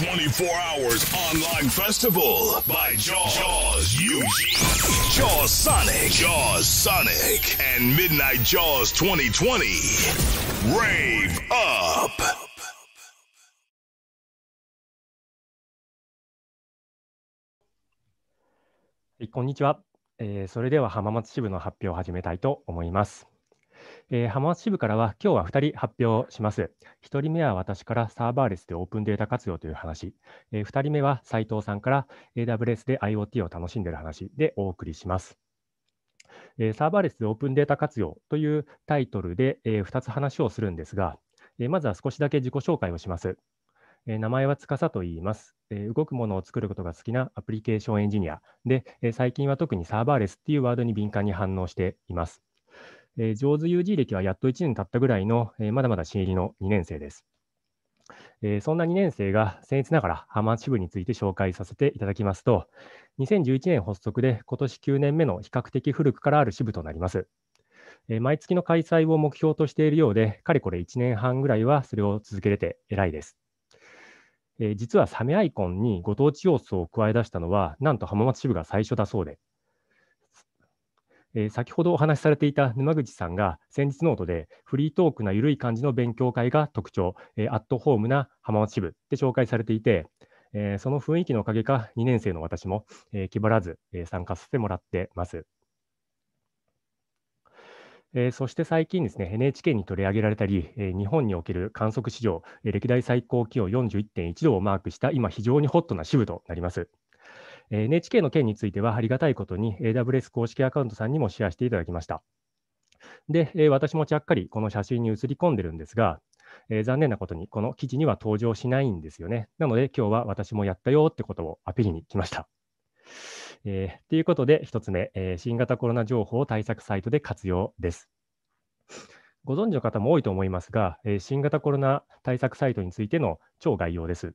24 hours online festival by Jaws, Jaws UG, Jaws Sonic, Jaws Sonic, and Midnight Jaws 2020. Rave up. h e こんにちは、えそれでは浜松支部の発表を始めたいと思います。えー、浜松支部からは今日は2人発表します。1人目は私からサーバーレスでオープンデータ活用という話、えー、2人目は斉藤さんから AWS で IoT を楽しんでいる話でお送りします。えー、サーバーレスでオープンデータ活用というタイトルで、えー、2つ話をするんですが、えー、まずは少しだけ自己紹介をします。え名前は司と言います、え動くものを作ることが好きなアプリケーションエンジニアで、え最近は特にサーバーレスっていうワードに敏感に反応しています。えー、上手 UG 歴はやっと1年経ったぐらいの、えー、まだまだ新入りの2年生です。えー、そんな2年生が僭越ながら浜松支部について紹介させていただきますと、2011年発足で今年9年目の比較的古くからある支部となります。えー、毎月の開催を目標としているようで、かれこれ1年半ぐらいはそれを続けれて偉いです。えー、実はサメアイコンにご当地要素を加え出したのは、なんと浜松支部が最初だそうで、え先ほどお話しされていた沼口さんが先日ノートでフリートークな緩い感じの勉強会が特徴、えアットホームな浜松支部で紹介されていて、えその雰囲気のおかげか2年生の私も、え気張らず、え参加させてもらってます。えー、そして最近ですね、NHK に取り上げられたり、えー、日本における観測史上、えー、歴代最高気温41.1度をマークした、今非常にホットな支部となります。NHK の件についてはありがたいことに AWS 公式アカウントさんにもシェアしていただきました。で、私もちゃっかりこの写真に写り込んでるんですが、えー、残念なことにこの記事には登場しないんですよね。なので今日は私もやったよってことをアピールに来ました。えー、ということで1つ目、えー、新型コロナ情報対策サイトで活用です。ご存知の方も多いと思いますが、えー、新型コロナ対策サイトについての超概要です。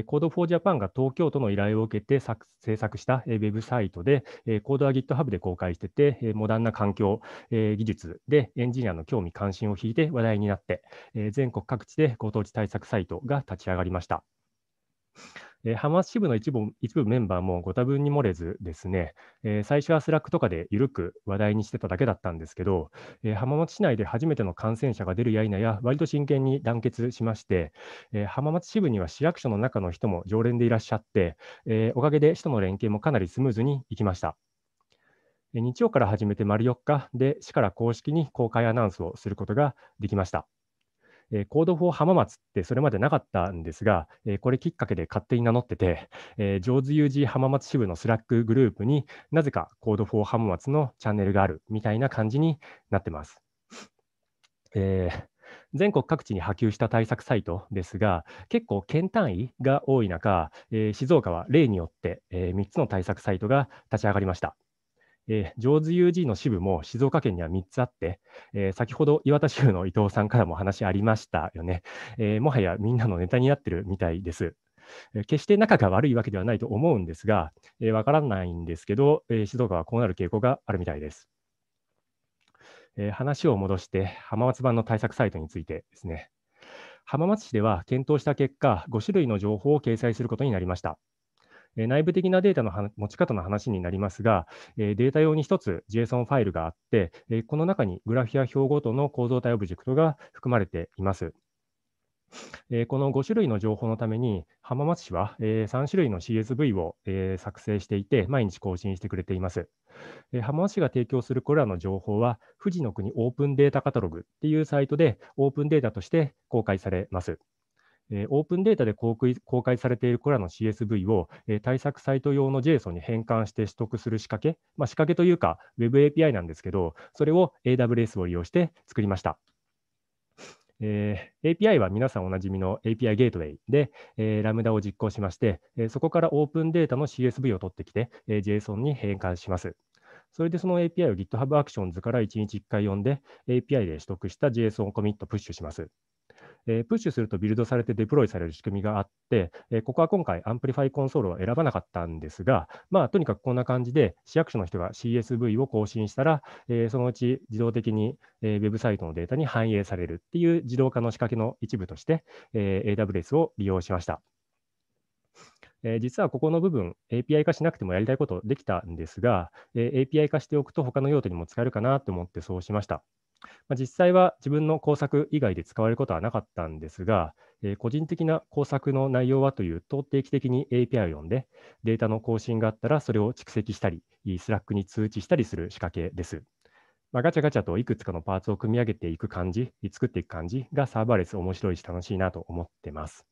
Code for Japan が東京都の依頼を受けて制作したウェブサイトで、コードは GitHub で公開してて、モダンな環境、技術でエンジニアの興味関心を引いて話題になって、全国各地でご当地対策サイトが立ち上がりました。えー、ハマス支部の一部一部メンバーもご多分に漏れずですね、えー、最初はスラックとかで緩く話題にしてただけだったんですけど、えー、浜松市内で初めての感染者が出るや否や、割と真剣に団結しまして、えー、浜松支部には市役所の中の人も常連でいらっしゃって、えー、おかげで市との連携もかなりスムーズにいきました。日曜から始めて丸4日で市から公式に公開アナウンスをすることができました。えー、コードフォー浜松ってそれまでなかったんですが、えー、これきっかけで勝手に名乗ってて、えー、上手 UG 浜松支部のスラックグループになぜかコードフォー浜松のチャンネルがあるみたいな感じになってます。えー、全国各地に波及した対策サイトですが、結構県単位が多い中、えー、静岡は例によって、えー、3つの対策サイトが立ち上がりました。えー、ジョーズ UG の支部も静岡県には3つあって、えー、先ほど岩田支部の伊藤さんからも話ありましたよね、えー、もはやみんなのネタになってるみたいです。決して仲が悪いわけではないと思うんですが、わ、えー、からないんですけど、えー、静岡はこうなる傾向があるみたいです。えー、話を戻して、浜松版の対策サイトについてですね。浜松市では検討した結果、5種類の情報を掲載することになりました。え内部的なデータの持ち方の話になりますが、えデータ用に1つ JSON ファイルがあって、えこの中にグラフや表ごとの構造体オブジェクトが含まれています。えこの5種類の情報のために、浜松市は、え3種類の CSV を、え作成していて、毎日更新してくれています、え浜松市が提供するこれらの情報は、富士の国オープンデータカタログっていうサイトでオープンデータとして公開されます。えー、オープンデータで公開されているこれらの CSV を、えー、対策サイト用の JSON に変換して取得する仕掛け、まあ、仕掛けというか Web API なんですけど、それを AWS を利用して作りました。えー、API は皆さんおなじみの API ゲートウェイで、えー、ラムダを実行しまして、えー、そこからオープンデータの CSV を取ってきて、えー、JSON に変換します。それでその API を GitHub Actions から1日1回読んで、API で取得した JSON コミットプッシュします。えプッシュするとビルドされてデプロイされる仕組みがあって、えここは今回、アンプリファイコンソールを選ばなかったんですが、まあ、とにかくこんな感じで、市役所の人が CSV を更新したら、えそのうち自動的に、えー、ウェブサイトのデータに反映されるっていう自動化の仕掛けの一部として、え AWS を利用しました。え実はここの部分、API 化しなくてもやりたいことできたんですが、え API 化しておくと他の用途にも使えるかなと思ってそうしました。まあ、実際は自分の工作以外で使われることはなかったんですが、えー、個人的な工作の内容はというと、定期的に API を呼んで、データの更新があったらそれを蓄積したり、Slack に通知したりする仕掛けです。まあ、ガチャガチャといくつかのパーツを組み上げていく感じ、作っていく感じがサーバーレス面白いし楽しいなと思ってます。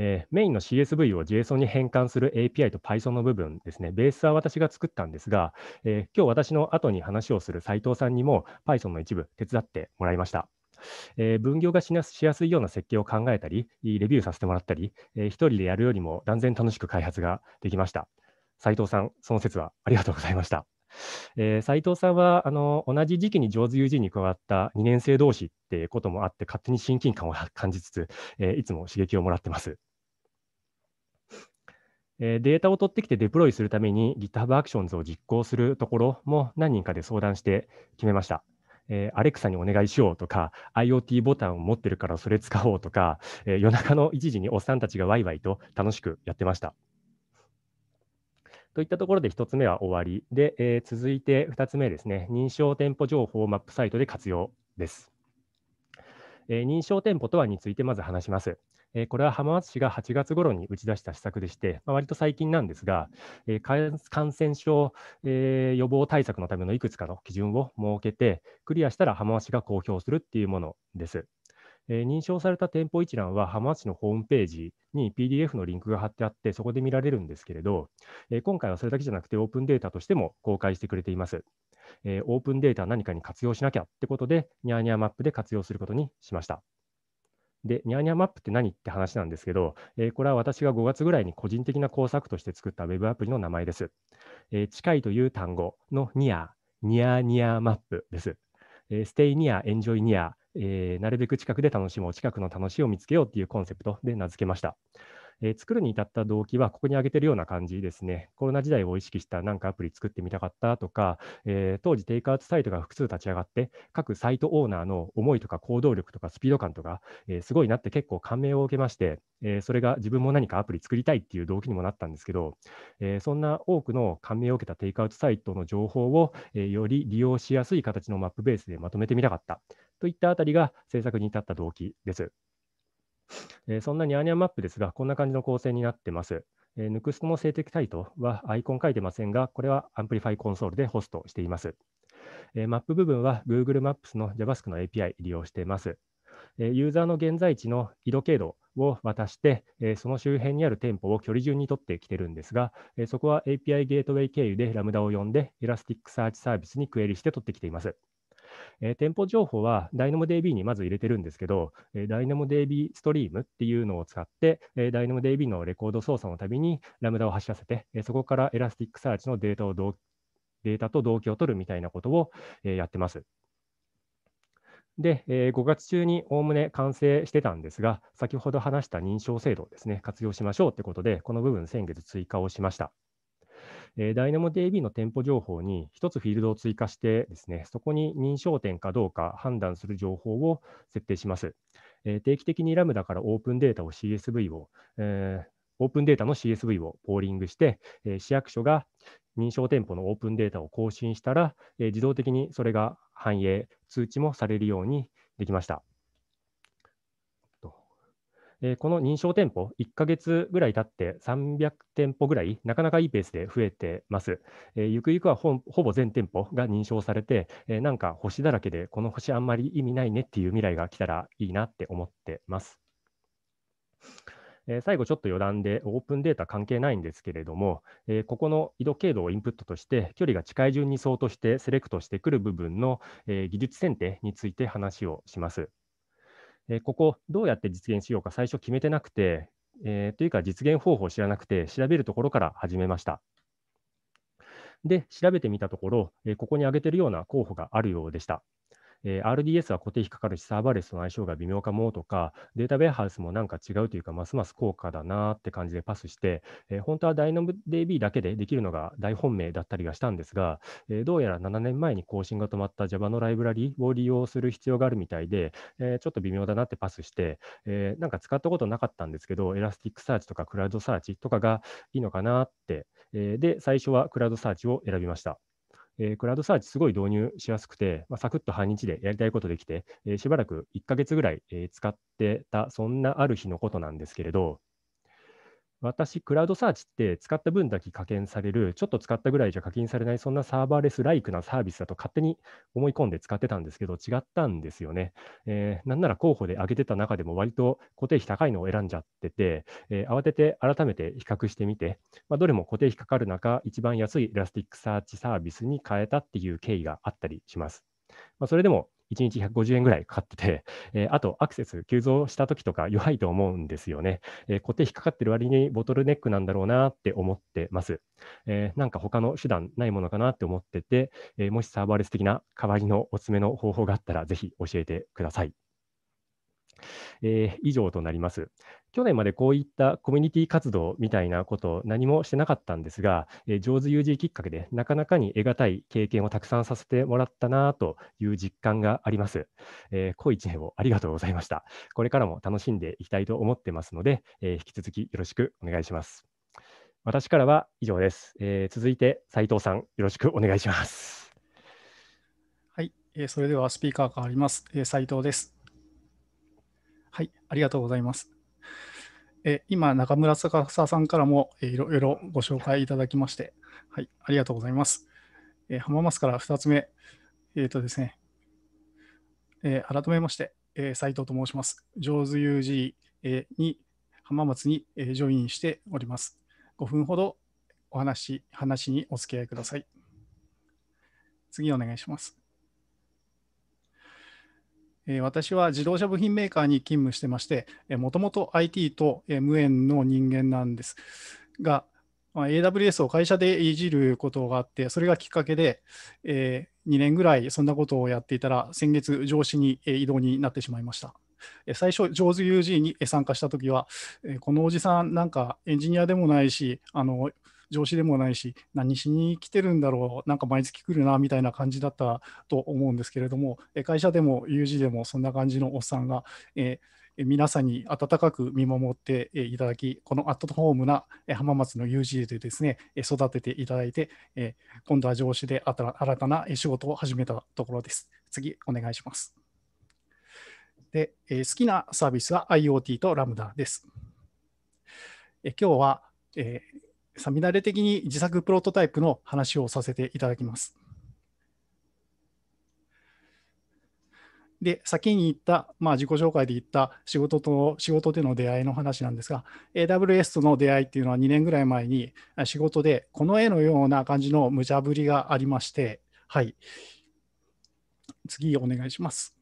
えー、メインの CSV を JSON に変換する API と Python の部分ですね、ベースは私が作ったんですが、えー、今日私の後に話をする斉藤さんにも Python の一部手伝ってもらいました。えー、分業がしやすいような設計を考えたり、レビューさせてもらったり、えー、一人でやるよりも断然楽しく開発ができました。斉藤さん、その説はありがとうございました。えー、斉藤さんはあの同じ時期に上手友人に加わった2年生同士ってこともあって勝手に親近感を感じつつ、えー、いつも刺激をもらってます。データを取ってきてデプロイするために GitHub Actions を実行するところも何人かで相談して決めました。えアレクサにお願いしようとか、IoT ボタンを持ってるからそれ使おうとか、えー、夜中の1時におっさんたちがワイワイと楽しくやってました。といったところで1つ目は終わりで、えー、続いて2つ目ですね、認証店舗情報をマップサイトで活用です。え認証店舗とはについてまず話します。えこれは浜松市が8月頃に打ち出した施策でして、まあ、割と最近なんですが、え感染症、え予防対策のためのいくつかの基準を設けて、クリアしたら浜松市が公表するっていうものです。え認証された店舗一覧は浜松市のホームページに PDF のリンクが貼ってあって、そこで見られるんですけれど、え今回はそれだけじゃなくて、オープンデータとしても公開してくれています。えオープンデータ何かに活用しなきゃってことで、ニャーニャーマップで活用することにしました。で、ニャーニャーマップって何って話なんですけど、えー、これは私が5月ぐらいに個人的な工作として作った Web アプリの名前です。えー、近いという単語のニア、ニアニアマップです。えー、stay エンジョイニ j えー、なるべく近くで楽しもう、近くの楽しいを見つけようっていうコンセプトで名付けました。えー、作るに至った動機は、ここに挙げてるような感じですね。コロナ時代を意識したなんかアプリ作ってみたかったとか、えー、当時テイクアウトサイトが複数立ち上がって、各サイトオーナーの思いとか行動力とかスピード感とか、えー、すごいなって結構感銘を受けまして、えそれが自分も何かアプリ作りたいっていう動機にもなったんですけど、えそんな多くの感銘を受けたテイクアウトサイトの情報を、えより利用しやすい形のマップベースでまとめてみたかったといったあたりが制作に至った動機です。えそんなニャーニャーマップですが、こんな感じの構成になってます。えー、ヌクスコの性的タイトはアイコン書いてませんが、これはアンプリファイコンソールでホストしています。えー、マップ部分は Google Maps の JavaScript の API 利用しています。えー、ユーザーの現在地の緯度経度を渡して、えその周辺にある店舗を距離順に取ってきてるんですが、えそこは API ゲートウェイ経由でラムダを呼んで、エラスティックサーチサービスにクエリして取ってきています。えー、店舗情報は DynamoDB にまず入れてるんですけど、えー、DynamoDB ストリームっていうのを使って、えー、DynamoDB のレコード操作のたびにラムダを走らせて、えー、そこからエラスティックサーチのデータをデータと同期を取るみたいなことを、えー、やってます。で、えー、5月中におおむね完成してたんですが、先ほど話した認証制度をですね、活用しましょうってことで、この部分、先月追加をしました。えー、DynamoDB の店舗情報に1つフィールドを追加してですね、そこに認証店かどうか判断する情報を設定します。えー、定期的に Lambda からオープンデータを CSV を、えー、オープンデータの CSV をポーリングして、えー、市役所が認証店舗のオープンデータを更新したら、えー、自動的にそれが反映、通知もされるようにできました。えー、この認証店舗、1ヶ月ぐらい経って300店舗ぐらい、なかなかいいペースで増えてます。えー、ゆくゆくはほほぼ全店舗が認証されて、えー、なんか星だらけで、この星あんまり意味ないねっていう未来が来たらいいなって思ってます。え最後、ちょっと余談で、オープンデータ関係ないんですけれども、えここの緯度経度をインプットとして、距離が近い順に相当してセレクトしてくる部分の、え技術選定について話をします。えここどうやって実現しようか最初決めてなくて、えー、というか実現方法を知らなくて調べるところから始めました。で、調べてみたところ、えここに挙げているような候補があるようでした。えー、RDS は固定費かかるし、サーバーレスの相性が微妙かもとか、データベアハウスもなんか違うというか、ますます高価だなって感じでパスして、えー、本当は DynamoDB だけでできるのが大本命だったりはしたんですが、えー、どうやら7年前に更新が止まった Java のライブラリを利用する必要があるみたいで、えちょっと微妙だなってパスして、えなんか使ったことなかったんですけど、エラスティックサーチとかクラウドサーチとかがいいのかなって、えで、最初はクラウドサーチを選びました。えー、クラウドサーチすごい導入しやすくて、まあ、サクッと半日でやりたいことできて、えー、しばらく1ヶ月ぐらい、えー、使ってた、そんなある日のことなんですけれど、私、クラウドサーチって使った分だけ課金される、ちょっと使ったぐらいじゃ課金されない、そんなサーバーレスライクなサービスだと勝手に思い込んで使ってたんですけど、違ったんですよね。えー、なんなら候補で上げてた中でも割と固定費高いのを選んじゃってて、えー、慌てて改めて比較してみて、まあ、どれも固定費かかる中、一番安いエラスティックサーチサービスに変えたっていう経緯があったりします。まあ、それでも1日150円ぐらいかかってて、えー、あとアクセス急増した時とか弱いと思うんですよね。えー、固定引っかかってる割にボトルネックなんだろうなって思ってます。えー、なんか他の手段ないものかなって思ってて、えもしサーバーレス的な代わりのおすすめの方法があったらぜひ教えてください。えー、以上となります。去年までこういったコミュニティ活動みたいなこと何もしてなかったんですが、えー、上手 UG きっかけでなかなかに得難い経験をたくさんさせてもらったなという実感があります。えー、濃い一年をありがとうございました。これからも楽しんでいきたいと思ってますので、えー、引き続きよろしくお願いします。私からは以上です。えー、続いて斉藤さん、よろしくお願いします。はい、えー、それではスピーカー変わります。えー、斉藤です。はい、ありがとうございます。え今、中村坂さんからもいろいろご紹介いただきまして、はい、ありがとうございます。え浜松から2つ目、えっ、ー、とですね、え改めまして、え斉藤と申します。上手 UG に浜松にジョインしております。5分ほどお話話にお付き合いください。次お願いします。私は自動車部品メーカーに勤務してまして、もともと IT と無縁の人間なんですが、AWS を会社でいじることがあって、それがきっかけで、え2年ぐらいそんなことをやっていたら、先月、上司に異動になってしまいました。最初、上手 UG に参加したときは、このおじさん、なんかエンジニアでもないし、あの上司でもないし、何しに来てるんだろう、なんか毎月来るなみたいな感じだったと思うんですけれども、会社でも友人でもそんな感じのおっさんが、えー、皆さんに温かく見守っていただき、このアットホームな浜松の友人でですね、育てていただいて、えー、今度は上司で新たな仕事を始めたところです。次、お願いします。で、えー、好きなサービスは IoT とラムダです。え今日は、えーさみだれ的に自作プロトタイプの話をさせていただきます。で、先に言った、まあ、自己紹介で言った仕事と仕事での出会いの話なんですが、AWS との出会いっていうのは2年ぐらい前に仕事でこの絵のような感じの無茶ぶりがありまして、はい。次お願いします。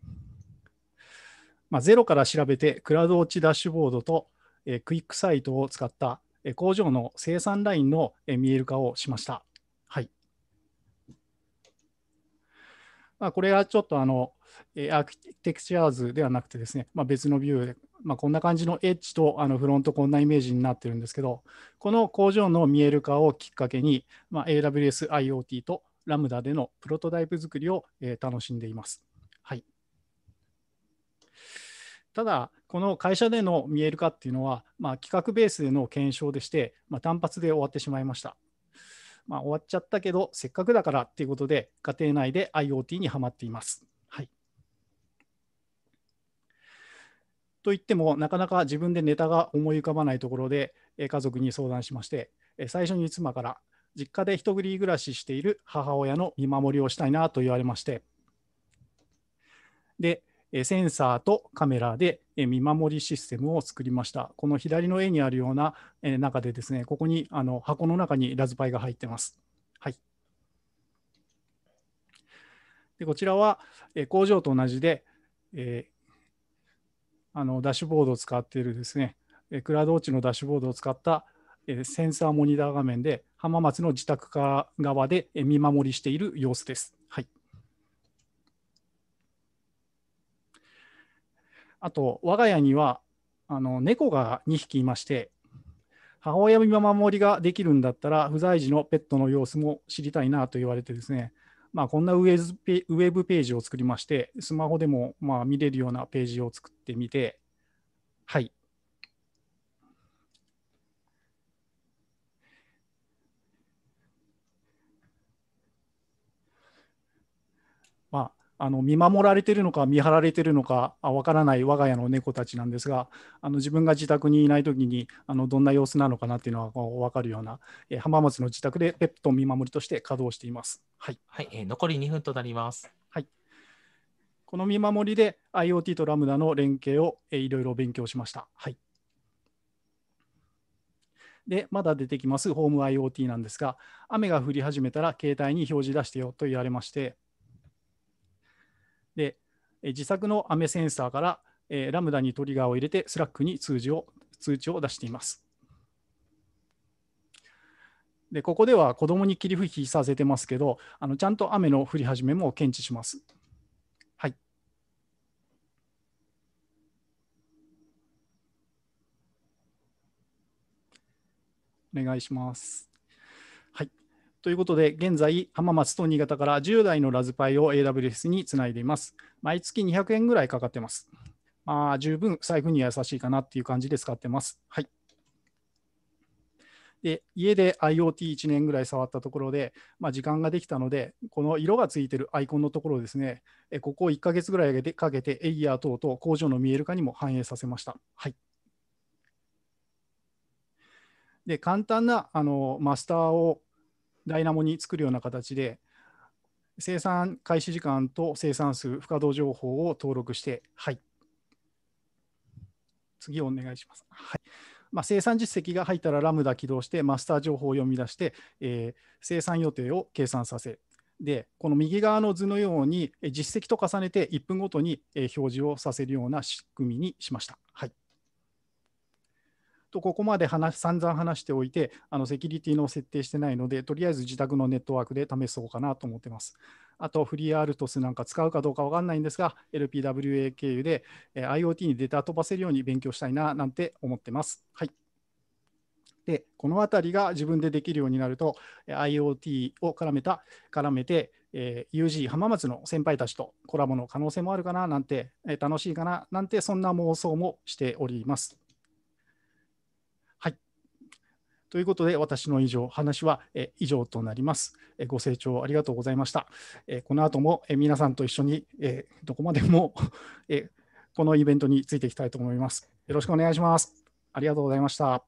まあ、ゼロから調べて、クラウドウォッチダッシュボードと、えクイックサイトを使った工場の生産ラインの見える化をしました。はいまあ、これはちょっとあのアーキテクチャーズではなくてですね、まあ、別のビューで、まあ、こんな感じのエッジとあのフロントこんなイメージになってるんですけど、この工場の見える化をきっかけに、まあ、AWS IoT とラムダでのプロトタイプ作りを、楽しんでいます。はい、ただ、この会社での見える化っていうのは、まあ、企画ベースでの検証でして、まあ、単発で終わってしまいました。まあ、終わっちゃったけど、せっかくだからっていうことで、家庭内で IoT にはまっています。はい、といっても、なかなか自分でネタが思い浮かばないところで、家族に相談しまして、最初に妻から、実家で一り暮らししている母親の見守りをしたいなと言われまして、で、センサーとカメラで見守りシステムを作りました。この左の絵にあるような中でですね、ここにあの箱の中にラズパイが入ってます。はい、でこちらは工場と同じで、えー、あのダッシュボードを使っているですね、クラウドウォッチのダッシュボードを使ったえセンサーモニター画面で浜松の自宅側で見守りしている様子です。あと、我が家にはあの猫が2匹いまして、母親見守りができるんだったら、不在時のペットの様子も知りたいなと言われてですね、まあ、こんなウェブページを作りまして、スマホでもまあ見れるようなページを作ってみて、はい、あの見守られてるのか見張られてるのかわからない我が家の猫たちなんですがあの自分が自宅にいない時にあのどんな様子なのかなっていうのはこう分かるような、えー、浜松の自宅でペット見守りとして稼働しています。はい、はいえー、残り2分となります。はい、この見守りで IoT とラムダの連携を、えー、いろいろ勉強しました。はいで、まだ出てきますホーム IoT なんですが、雨が降り始めたら携帯に表示出してよと言われまして、で、自作の雨センサーから、えー、ラムダにトリガーを入れて、スラックに通知を通知を出しています。でここでは子供に霧吹きさせてますけど、あのちゃんと雨の降り始めも検知します。はい。お願いします。ということで、現在、浜松と新潟から10台のラズパイを AWS につないでいます。毎月200円ぐらいかかってます。まあ、十分財布に優しいかなっていう感じで使ってます。はい。で、家で IoT1 年ぐらい触ったところで、まあ、時間ができたので、この色がついてるアイコンのところですね、ここ1ヶ月ぐらいかけて、エイヤー等と工場の見える化にも反映させました。はい。で簡単なあのマスターをダイナモに作るような形で、生産開始時間と生産数、不可動情報を登録して、はい。次お願いします。はいまあ、生産実績が入ったらラムダ起動して、マスター情報を読み出して、えー、生産予定を計算させ、で、この右側の図のように、実績と重ねて1分ごとに表示をさせるような仕組みにしました。はいとここまで話散々話しておいて、あのセキュリティの設定してないので、とりあえず自宅のネットワークで試そうかなと思ってます。あと、フリーアルトスなんか使うかどうか分かんないんですが、LPWA 経由で、え IoT にデータ飛ばせるように勉強したいななんて思ってます。はい。で、このあたりが自分でできるようになると、IoT を絡めた、絡めて、えー、UG 浜松の先輩たちとコラボの可能性もあるかななんて、えー、楽しいかななんて、そんな妄想もしております。ということで、私の以上、話は以上となります。ご清聴ありがとうございました。この後も皆さんと一緒にどこまでもこのイベントについていきたいと思います。よろしくお願いします。ありがとうございました。